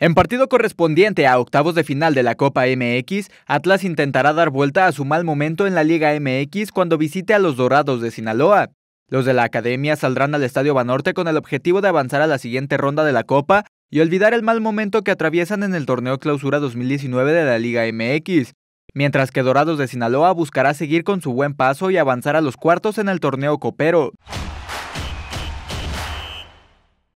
En partido correspondiente a octavos de final de la Copa MX, Atlas intentará dar vuelta a su mal momento en la Liga MX cuando visite a los Dorados de Sinaloa. Los de la academia saldrán al Estadio Banorte con el objetivo de avanzar a la siguiente ronda de la Copa y olvidar el mal momento que atraviesan en el torneo Clausura 2019 de la Liga MX, mientras que Dorados de Sinaloa buscará seguir con su buen paso y avanzar a los cuartos en el torneo Copero.